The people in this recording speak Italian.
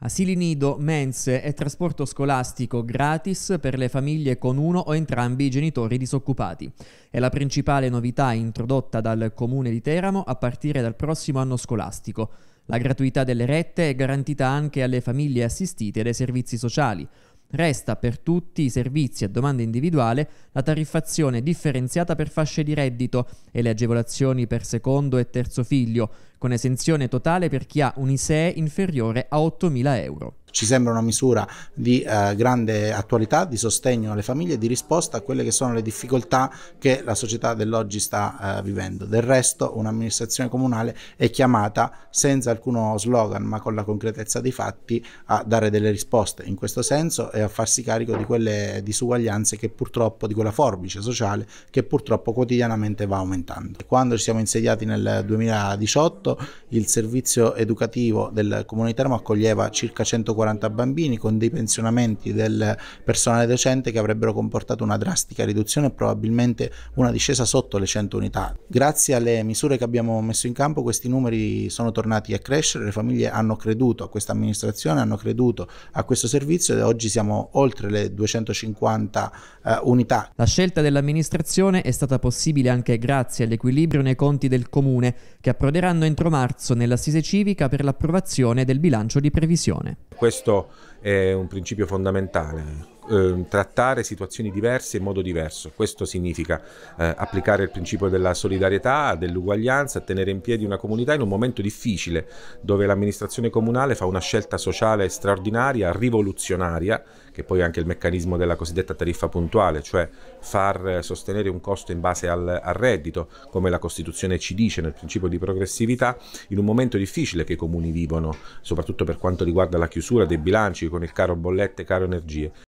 Asili nido, mense e trasporto scolastico gratis per le famiglie con uno o entrambi i genitori disoccupati. È la principale novità introdotta dal comune di Teramo a partire dal prossimo anno scolastico. La gratuità delle rette è garantita anche alle famiglie assistite dai servizi sociali. Resta per tutti i servizi a domanda individuale la tariffazione differenziata per fasce di reddito e le agevolazioni per secondo e terzo figlio, con esenzione totale per chi ha un ISEE inferiore a 8.000 euro. Ci sembra una misura di eh, grande attualità, di sostegno alle famiglie e di risposta a quelle che sono le difficoltà che la società dell'oggi sta eh, vivendo. Del resto un'amministrazione comunale è chiamata senza alcuno slogan ma con la concretezza dei fatti a dare delle risposte in questo senso e a farsi carico di quelle disuguaglianze che purtroppo, di quella forbice sociale che purtroppo quotidianamente va aumentando. Quando ci siamo insediati nel 2018 il servizio educativo del Comune di Termo accoglieva circa 140 40 bambini con dei pensionamenti del personale docente che avrebbero comportato una drastica riduzione e probabilmente una discesa sotto le 100 unità. Grazie alle misure che abbiamo messo in campo questi numeri sono tornati a crescere, le famiglie hanno creduto a questa amministrazione, hanno creduto a questo servizio e oggi siamo oltre le 250 eh, unità. La scelta dell'amministrazione è stata possibile anche grazie all'equilibrio nei conti del comune che approderanno entro marzo nell'assise civica per l'approvazione del bilancio di previsione questo è un principio fondamentale eh, trattare situazioni diverse in modo diverso. Questo significa eh, applicare il principio della solidarietà, dell'uguaglianza, tenere in piedi una comunità in un momento difficile dove l'amministrazione comunale fa una scelta sociale straordinaria, rivoluzionaria, che poi è anche il meccanismo della cosiddetta tariffa puntuale, cioè far sostenere un costo in base al, al reddito, come la Costituzione ci dice nel principio di progressività, in un momento difficile che i comuni vivono, soprattutto per quanto riguarda la chiusura dei bilanci con il caro bollette, caro energie.